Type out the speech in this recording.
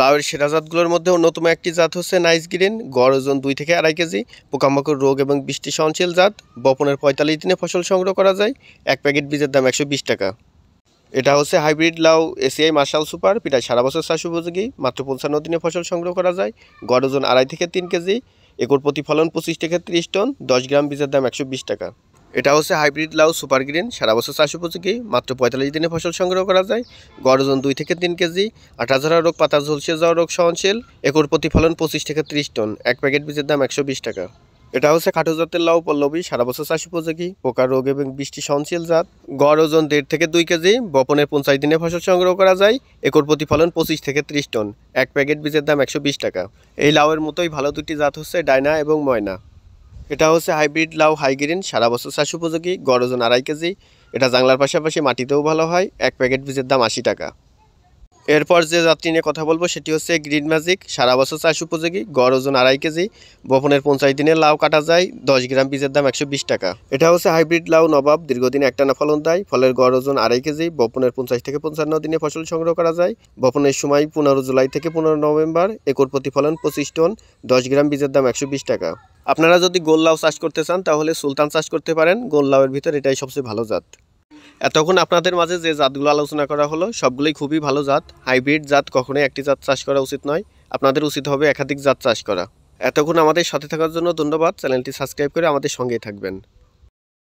লাউয়ের সেরা জাতগুলোর মধ্যে অন্যতম একটি জাত হচ্ছে নাইস গ্রিন গড় ওজন দুই থেকে আড়াই কেজি পোকামাকড় রোগ এবং বৃষ্টি সহনশীল জাত বপনের পঁয়তাল্লিশ দিনে ফসল সংগ্রহ করা যায় এক প্যাকেট বীজের দাম একশো টাকা এটা হচ্ছে হাইব্রিড লাউ এসিআই মার্শাল সুপার পিটায় সারা বছর চাষ উপযোগী মাত্র পঞ্চান্ন দিনে ফসল সংগ্রহ করা যায় গড় ওজন আড়াই থেকে তিন কেজি একর প্রতি ফলন পঁচিশ থেকে ত্রিশ টন দশ গ্রাম বীজের দাম একশো টাকা এটা হচ্ছে হাইব্রিড লাউ সুপার গ্রিন সারা বছর চাষ উপযোগী মাত্র পঁয়তাল্লিশ দিনে ফসল সংগ্রহ করা যায় গড় ওজন দুই থেকে তিন কেজি আঠা ঝরা রোগ পাতা ঝলসে যাওয়া রোগ সহনশীল একর প্রতিফলন পঁচিশ থেকে ত্রিশ টন এক প্যাকেট বীজের দাম একশো বিশ টাকা এটা হচ্ছে খাটো জাতের লাউ পল্লবী সারা বছর চাষ উপযোগী পোকা রোগ এবং বৃষ্টি সহনশীল জাত গড় ওজন দেড় থেকে দুই কেজি বপনের পঞ্চাশ দিনে ফসল সংগ্রহ করা যায় একর প্রতিফলন পঁচিশ থেকে ত্রিশ টন এক প্যাকেট বীজের দাম একশো টাকা এই লাউয়ের মতোই ভালো দুটি জাত হচ্ছে ডায়না এবং ময়না এটা হচ্ছে হাইব্রিড লাউ হাইগ্রিন সারা বছর চাষ উপযোগী গড় ওজন আড়াই কেজি এটা জাংলার পাশাপাশি মাটিতেও ভালো হয় এক প্যাকেট বীজের দাম আশি টাকা এরপর যে যাত্রী নিয়ে কথা বলবো সেটি হচ্ছে গ্রিন ম্যাজিক সারা বছর চাষ উপযোগী গড় ওজন আড়াই কেজি বপনের পঞ্চাশ দিনে লাউ কাটা যায় দশ গ্রাম বীজের দাম একশো টাকা এটা হচ্ছে হাইব্রিড লাউ নবাব দীর্ঘদিন একটানা ফলন দেয় ফলের গড় ওজন আড়াই কেজি বপনের পঞ্চাশ থেকে পঞ্চান্ন দিনে ফসল সংগ্রহ করা যায় বপনের সময় পনেরো জুলাই থেকে পনেরো নভেম্বর একর প্রতি ফলন পঁচিশ টন দশ গ্রাম বীজের দাম একশো টাকা আপনারা যদি গোল লাউ চাষ করতে চান তাহলে সুলতান চাষ করতে পারেন গোল লাউয়ের ভিতর এটাই সবচেয়ে ভালো জাত এতক্ষণ আপনাদের মাঝে যে জাতগুলো আলোচনা করা হলো সবগুলোই খুবই ভালো জাত হাইব্রিড জাত কখনোই একটি জাত চাষ করা উচিত নয় আপনাদের উচিত হবে একাধিক জাত চাষ করা এতক্ষণ আমাদের সাথে থাকার জন্য ধন্যবাদ চ্যানেলটি সাবস্ক্রাইব করে আমাদের সঙ্গেই থাকবেন